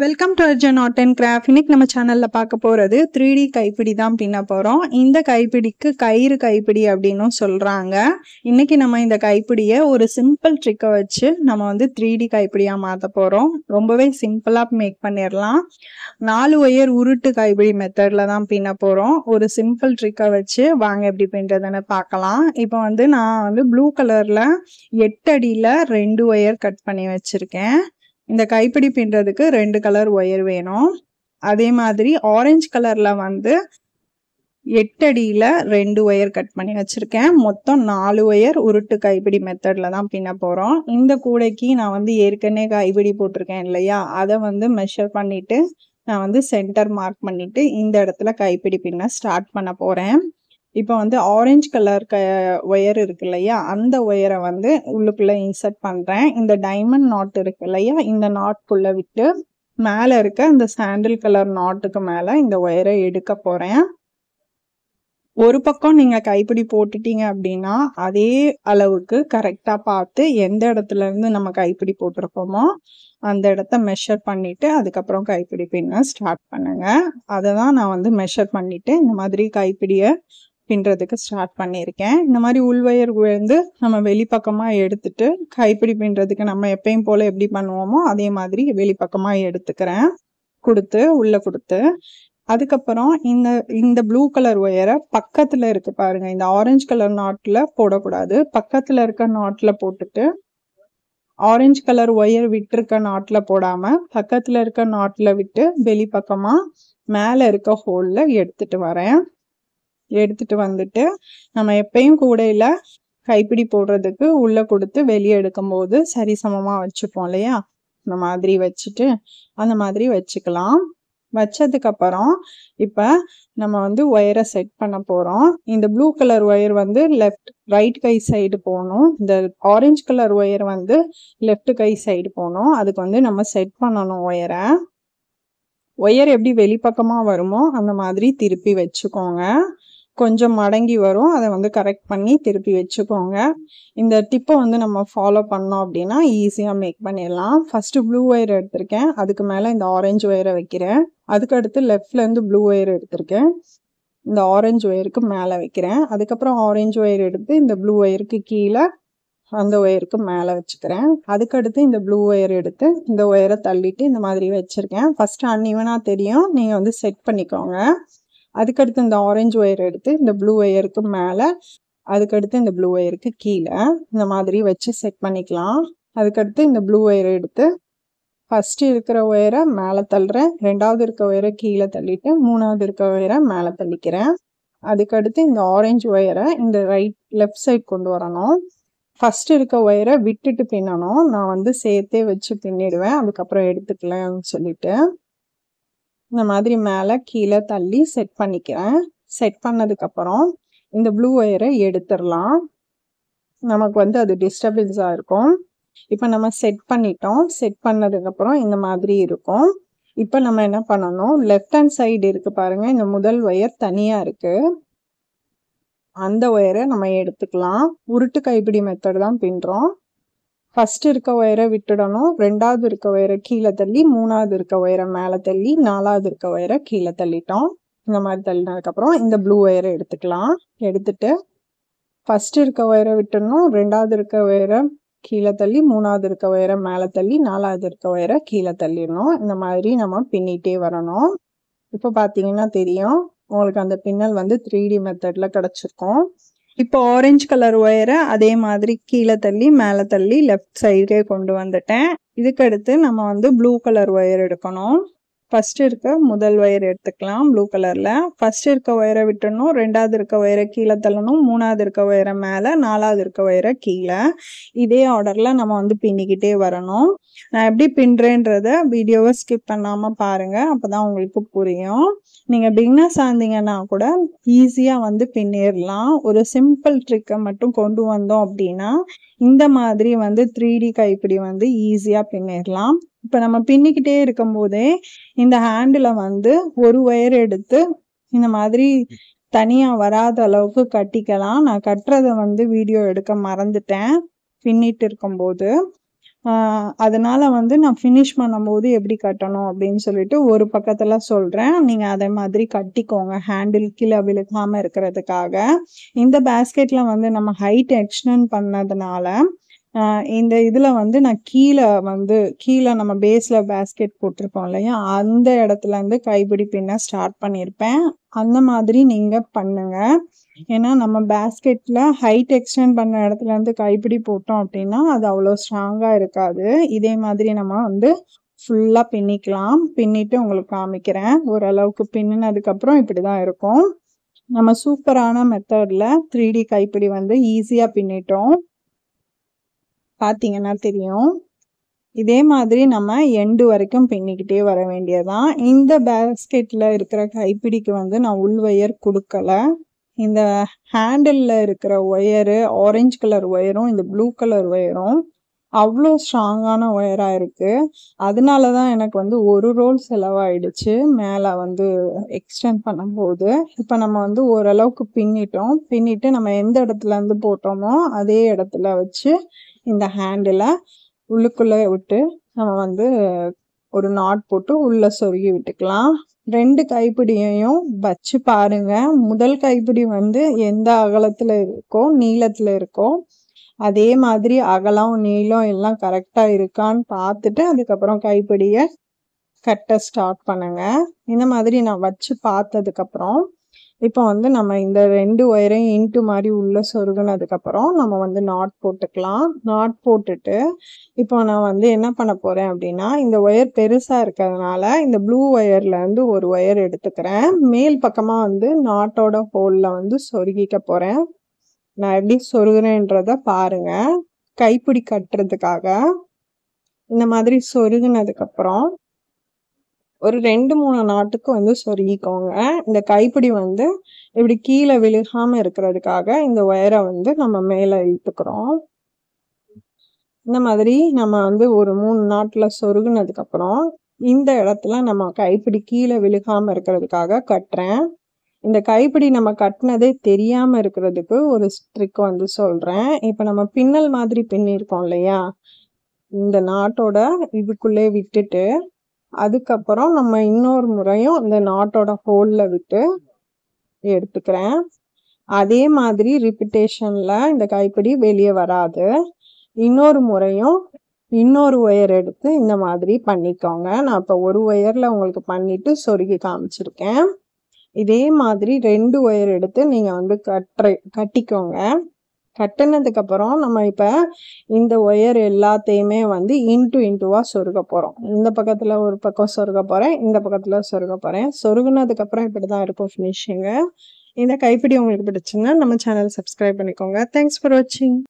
welcome to Arjun art and craft இன்னைக்கு நம்ம சேனலில் பார்க்க போகிறது த்ரீ டி கைப்பிடி தான் பின்ன போகிறோம் இந்த கைப்பிடிக்கு கயிறு கைப்பிடி அப்படின்னும் சொல்கிறாங்க இன்னைக்கு நம்ம இந்த கைப்பிடியை ஒரு சிம்பிள் ட்ரிக்கை வச்சு நம்ம வந்து த்ரீ டி கைப்பிடியாக மாற்ற போகிறோம் ரொம்பவே சிம்பிளாக மேக் பண்ணிடலாம் நாலு ஒயர் உருட்டு கைப்பிடி மெத்தடில் தான் பின்ன போகிறோம் ஒரு சிம்பிள் ட்ரிக்கை வச்சு வாங்க எப்படி பின்றதுன்னு பார்க்கலாம் இப்போ வந்து நான் வந்து ப்ளூ கலரில் எட்டு அடியில் ரெண்டு ஒயர் கட் பண்ணி வச்சுருக்கேன் இந்த கைப்பிடி பின்னுறதுக்கு ரெண்டு கலர் ஒயர் வேணும் அதே மாதிரி ஆரஞ்சு கலரில் வந்து எட்டடியில் ரெண்டு ஒயர் கட் பண்ணி வச்சுருக்கேன் மொத்தம் நாலு ஒயர் உருட்டு கைப்பிடி மெத்தடில் தான் பின்ன போகிறோம் இந்த கூடைக்கு நான் வந்து ஏற்கனவே கைப்பிடி போட்டிருக்கேன் இல்லையா அதை வந்து மெஷர் பண்ணிவிட்டு நான் வந்து சென்டர் மார்க் பண்ணிவிட்டு இந்த இடத்துல கைப்பிடி பின்ன ஸ்டார்ட் பண்ண போகிறேன் இப்போ வந்து ஆரஞ்சு கலர் க ஒயர் இருக்கு இல்லையா அந்த ஒயரை வந்து உள்ளுக்குள்ளே இன்சர்ட் பண்ணுறேன் இந்த டைமண்ட் நாட் இருக்கு இல்லையா இந்த நாட்குள்ளே விட்டு மேலே இருக்க இந்த சாண்டில் கலர் நாட்டுக்கு மேலே இந்த ஒயரை எடுக்க போகிறேன் ஒரு பக்கம் நீங்கள் கைப்பிடி போட்டுட்டீங்க அப்படின்னா அதே அளவுக்கு கரெக்டாக பார்த்து எந்த இடத்துல இருந்து நம்ம கைப்பிடி போட்டிருக்கோமோ அந்த இடத்த மெஷர் பண்ணிவிட்டு அதுக்கப்புறம் கைப்பிடி பின்ன ஸ்டார்ட் பண்ணுங்கள் அதை தான் நான் வந்து மெஷர் பண்ணிவிட்டு இந்த மாதிரி கைப்பிடியை பின்னுறதுக்கு ஸ்டார்ட் பண்ணியிருக்கேன் இந்த மாதிரி உள்வயர் வந்து நம்ம வெளிப்பக்கமாக எடுத்துட்டு கைப்பிடி பின்னுறதுக்கு நம்ம எப்பயும் போல் எப்படி பண்ணுவோமோ அதே மாதிரி வெளிப்பக்கமாக எடுத்துக்கிறேன் கொடுத்து உள்ளே கொடுத்து அதுக்கப்புறம் இந்த இந்த ப்ளூ கலர் ஒயரை பக்கத்தில் இருக்கு பாருங்க இந்த ஆரஞ்சு கலர் நாட்டில் போடக்கூடாது பக்கத்தில் இருக்க நாட்டில் போட்டுட்டு ஆரஞ்சு கலர் ஒயர் விட்டுருக்க நாட்டில் போடாமல் பக்கத்தில் இருக்க நாட்டில் விட்டு வெளிப்பக்கமாக மேலே இருக்க ஹோலில் எடுத்துகிட்டு வரேன் எடுத்துட்டு வந்துட்டு நம்ம எப்பயும் கூடையில கைப்பிடி போடுறதுக்கு உள்ள கொடுத்து வெளியே எடுக்கும் போது சரிசமமா வச்சுப்போம் இல்லையா இந்த மாதிரி வச்சுட்டு அந்த மாதிரி வச்சுக்கலாம் வச்சதுக்கப்புறம் இப்ப நம்ம வந்து ஒயரை செட் பண்ண போறோம் இந்த ப்ளூ கலர் ஒயர் வந்து லெஃப்ட் ரைட் கை சைடு போகணும் இந்த ஆரஞ்சு கலர் ஒயர் வந்து லெஃப்ட் கை சைடு போகணும் அதுக்கு வந்து நம்ம செட் பண்ணணும் ஒயரை ஒயர் எப்படி வெளிப்பக்கமா வருமோ அந்த மாதிரி திருப்பி வச்சுக்கோங்க கொஞ்சம் மடங்கி வரும் அதை வந்து கரெக்ட் பண்ணி திருப்பி வச்சுக்கோங்க இந்த டிப்பை வந்து நம்ம ஃபாலோ பண்ணோம் அப்படின்னா ஈஸியாக மேக் பண்ணிடலாம் ஃபஸ்ட்டு ப்ளூ ஒயர் எடுத்திருக்கேன் அதுக்கு மேலே இந்த ஆரஞ்சு ஒயரை வைக்கிறேன் அதுக்கடுத்து லெஃப்ட்லேருந்து ப்ளூ ஒயர் எடுத்திருக்கேன் இந்த ஆரஞ்சு ஒயருக்கு மேலே வைக்கிறேன் அதுக்கப்புறம் ஆரஞ்சு ஒயர் எடுத்து இந்த ப்ளூ ஒயருக்கு கீழே அந்த ஒயருக்கு மேலே வச்சுக்கிறேன் அதுக்கடுத்து இந்த ப்ளூ ஒயர் எடுத்து இந்த ஒயரை தள்ளிட்டு இந்த மாதிரி வச்சுருக்கேன் ஃபஸ்ட்டு அன்இவனாக தெரியும் நீங்கள் வந்து செட் பண்ணிக்கோங்க அதுக்கடுத்து இந்த ஆரஞ்சு ஒயர் எடுத்து இந்த ப்ளூ ஒயருக்கு மேலே அதுக்கடுத்து இந்த ப்ளூ ஒயருக்கு கீழே இந்த மாதிரி வச்சு செட் பண்ணிக்கலாம் அதுக்கடுத்து இந்த ப்ளூ ஒயர் எடுத்து ஃபஸ்ட்டு இருக்கிற ஒயரை மேலே தள்ளுறேன் ரெண்டாவது இருக்க ஒயரை கீழே தள்ளிட்டு மூணாவது இருக்க ஒயரை மேலே தள்ளிக்கிறேன் அதுக்கடுத்து இந்த ஆரஞ்சு ஒயரை இந்த ரைட் லெஃப்ட் சைட் கொண்டு வரணும் ஃபஸ்ட் இருக்க ஒயரை விட்டுட்டு பின்னணும் நான் வந்து சேர்த்தே வச்சு பின்னிடுவேன் அதுக்கப்புறம் எடுத்துக்கலாம்னு சொல்லிட்டு இந்த மாதிரி மேலே கீழே தள்ளி செட் பண்ணிக்கிறேன் செட் பண்ணதுக்கப்புறம் இந்த ப்ளூ ஒயரை எடுத்துடலாம் நமக்கு வந்து அது டிஸ்டர்பன்ஸாக இருக்கும் இப்போ நம்ம செட் பண்ணிட்டோம் செட் பண்ணதுக்கப்புறம் இந்த மாதிரி இருக்கும் இப்போ நம்ம என்ன பண்ணணும் லெஃப்ட் ஹேண்ட் சைடு இருக்குது பாருங்கள் இந்த முதல் ஒயர் தனியாக இருக்குது அந்த ஒயரை நம்ம எடுத்துக்கலாம் உருட்டு கைப்பிடி மெத்தட் தான் பின்னுறோம் ஃபஸ்ட்டு இருக்க ஒயரை விட்டுடணும் ரெண்டாவது இருக்க ஒயரை கீழே தள்ளி மூணாவது இருக்க ஒயரை மேலே தள்ளி நாலாவது இருக்க ஒயரை கீழே தள்ளிட்டோம் இந்த மாதிரி தள்ளினதுக்கப்புறம் இந்த ப்ளூ ஒயரை எடுத்துக்கலாம் எடுத்துட்டு ஃபஸ்ட்டு இருக்க ஒயரை விட்டுடணும் ரெண்டாவது இருக்க ஒயரை கீழே தள்ளி மூணாவது இருக்க ஒயரை மேலே தள்ளி நாலாவது இருக்க ஒயரை கீழே தள்ளிடணும் இந்த மாதிரி நம்ம பின்னிட்டே வரணும் இப்போ பார்த்தீங்கன்னா தெரியும் உங்களுக்கு அந்த பின்னல் வந்து த்ரீ டி மெத்தடில் கிடச்சிருக்கும் இப்போ ஆரஞ்சு கலர் ஒயரை அதே மாதிரி கீழே தள்ளி மேலே தள்ளி லெஃப்ட் சைடே கொண்டு வந்துட்டேன் இதுக்கடுத்து நம்ம வந்து ப்ளூ கலர் ஒயர் எடுக்கணும் ஃபஸ்ட்டு இருக்க முதல் ஒயர் எடுத்துக்கலாம் ப்ளூ கலரில் ஃபஸ்ட்டு இருக்க ஒயரை விட்டுணும் ரெண்டாவது இருக்க ஒயரை கீழே தள்ளணும் மூணாவது இருக்க ஒயரை மேலே நாலாவது இருக்க ஒயரை கீழே இதே ஆர்டரில் நம்ம வந்து பின்னிக்கிட்டே வரணும் நான் எப்படி பின்னுறேன்றத வீடியோவை ஸ்கிப் பண்ணாமல் பாருங்கள் அப்போ தான் உங்களுக்கு புரியும் நீங்கள் பிக்னஸ் சார்ந்தீங்கன்னா கூட ஈஸியாக வந்து பின்னிடலாம் ஒரு சிம்பிள் ட்ரிக்கை மட்டும் கொண்டு வந்தோம் அப்படின்னா இந்த மாதிரி வந்து த்ரீ டி கைப்பிடி வந்து ஈஸியாக பின்னிடலாம் இப்போ நம்ம பின்னிக்கிட்டே இருக்கும்போதே இந்த ஹேண்டில் வந்து ஒரு ஒயர் எடுத்து இந்த மாதிரி தனியாக வராத அளவுக்கு கட்டிக்கலாம் நான் கட்டுறதை வந்து வீடியோ எடுக்க மறந்துட்டேன் பின்னிட்டு இருக்கும்போது அதனால வந்து நான் ஃபினிஷ் பண்ணும்போது எப்படி கட்டணும் அப்படின்னு சொல்லிட்டு ஒரு பக்கத்தில் சொல்கிறேன் நீங்கள் அதே மாதிரி கட்டிக்கோங்க ஹேண்டில் கீழே விழுக்காமல் இருக்கிறதுக்காக இந்த பேஸ்கெட்டில் வந்து நம்ம ஹைட் எக்ஸ்டன் பண்ணதுனால இந்த இதில் வந்து நான் கீழே வந்து கீழே நம்ம பேஸில் பேஸ்கெட் போட்டிருக்கோம் இல்லையா அந்த இடத்துல இருந்து கைப்பிடி பின்ன ஸ்டார்ட் பண்ணியிருப்பேன் அந்த மாதிரி நீங்கள் பண்ணுங்கள் ஏன்னா நம்ம பேஸ்கெட்டில் ஹைட் எக்ஸ்டெண்ட் பண்ண இடத்துலேருந்து கைப்பிடி போட்டோம் அப்படின்னா அது அவ்வளோ ஸ்ட்ராங்காக இருக்காது இதே மாதிரி நம்ம வந்து ஃபுல்லாக பின்னிக்கலாம் பின்னிட்டு உங்களுக்கு காமிக்கிறேன் ஓரளவுக்கு பின்னினதுக்கப்புறம் இப்படி தான் இருக்கும் நம்ம சூப்பரான மெத்தடில் த்ரீ டி கைப்பிடி வந்து ஈஸியாக பின்னிட்டோம் பார்த்தீங்கன்னா தெரியும் இதே மாதிரி நம்ம எண்டு வரைக்கும் பின்னிக்கிட்டே வர வேண்டியதான் இந்த பேஸ்கெட்டில் இருக்கிற கைப்பிடிக்கு வந்து நான் உள் ஒயர் கொடுக்கல இந்த ஹேண்டிலில் இருக்கிற ஒயரு ஆரஞ்சு கலர் ஒயரும் இந்த ப்ளூ கலர் ஒயரும் அவ்வளோ ஸ்ட்ராங்கான ஒயராக இருக்குது அதனால தான் எனக்கு வந்து ஒரு ரோல் செலவாயிடுச்சு மேலே வந்து எக்ஸ்டெண்ட் பண்ணும்போது இப்போ நம்ம வந்து ஓரளவுக்கு பின்னிட்டோம் பின்னிட்டு நம்ம எந்த இடத்துலேருந்து போட்டோமோ அதே இடத்துல வச்சு இந்த ஹேண்டில் உள்ளுக்குள்ளே விட்டு நம்ம வந்து ஒரு நாட் போட்டு உள்ளே சொருகி விட்டுக்கலாம் ரெண்டு கைப்பிடியையும் வச்சு பாருங்கள் முதல் கைப்பிடி வந்து எந்த அகலத்தில் இருக்கோ நீளத்தில் இருக்கோ அதே மாதிரி அகலம் நீளம் எல்லாம் கரெக்டாக இருக்கான்னு பார்த்துட்டு அதுக்கப்புறம் கைப்பிடியை கட்ட ஸ்டார்ட் பண்ணுங்கள் இந்த மாதிரி நான் வச்சு பார்த்ததுக்கப்புறம் இப்போ வந்து நம்ம இந்த ரெண்டு ஒயரையும் இன்ட்டு மாதிரி உள்ளே சொருகினதுக்கப்புறம் நம்ம வந்து நாட் போட்டுக்கலாம் நாட் போட்டுட்டு இப்போ நான் வந்து என்ன பண்ண போகிறேன் அப்படின்னா இந்த ஒயர் பெருசாக இருக்கிறதுனால இந்த ப்ளூ ஒயர்லேருந்து ஒரு ஒயர் எடுத்துக்கிறேன் மேல் பக்கமாக வந்து நாட்டோட ஹோலில் வந்து சொருகிக்க போகிறேன் நான் எப்படி சொருகிறேன்றத பாருங்கள் கைப்பிடி கட்டுறதுக்காக இந்த மாதிரி சொருகினதுக்கப்புறம் ஒரு ரெண்டு மூணு நாட்டுக்கு வந்து சொருகிக்கோங்க இந்த கைப்பிடி வந்து இப்படி கீழே விழுகாமல் இருக்கிறதுக்காக இந்த ஒயரை வந்து நம்ம மேலே இழுத்துக்கிறோம் இந்த மாதிரி நம்ம வந்து ஒரு மூணு நாட்டில் சொருகுனதுக்கப்புறம் இந்த இடத்துல நம்ம கைப்பிடி கீழே விழுகாமல் இருக்கிறதுக்காக கட்டுறேன் இந்த கைப்பிடி நம்ம கட்டினதே தெரியாமல் இருக்கிறதுக்கு ஒரு ட்ரிக் வந்து சொல்கிறேன் இப்போ நம்ம பின்னல் மாதிரி பின்னிருக்கோம் இல்லையா இந்த நாட்டோட இதுக்குள்ளே விட்டுட்டு அதுக்கப்புறம் நம்ம இன்னொரு முறையும் இந்த நாட்டோட ஹோலில் விட்டு எடுத்துக்கிறேன் அதே மாதிரி ரிப்பிட்டேஷனில் இந்த கைப்பிடி வெளியே வராது இன்னொரு முறையும் இன்னொரு ஒயர் எடுத்து இந்த மாதிரி பண்ணிக்கோங்க நான் இப்போ ஒரு ஒயரில் உங்களுக்கு பண்ணிவிட்டு சொருகி காமிச்சிருக்கேன் இதே மாதிரி ரெண்டு ஒயர் எடுத்து நீங்கள் வந்து கட்டுற கட்டிக்கோங்க கட்டினதுக்கப்புறம் நம்ம இப்போ இந்த ஒயர் எல்லாத்தையுமே வந்து இன்டு இன்டுவா சொருக போறோம் இந்த பக்கத்தில் ஒரு பக்கம் சொருக போகிறேன் இந்த பக்கத்தில் சொருக போறேன் சொருகுனதுக்கப்புறம் இப்படி தான் இருக்கும் ஃபினிஷிங்கு இந்த கைப்பிடி உங்களுக்கு பிடிச்சுன்னா நம்ம சேனல் சப்ஸ்கிரைப் பண்ணிக்கோங்க தேங்க்ஸ் ஃபார் வாட்சிங்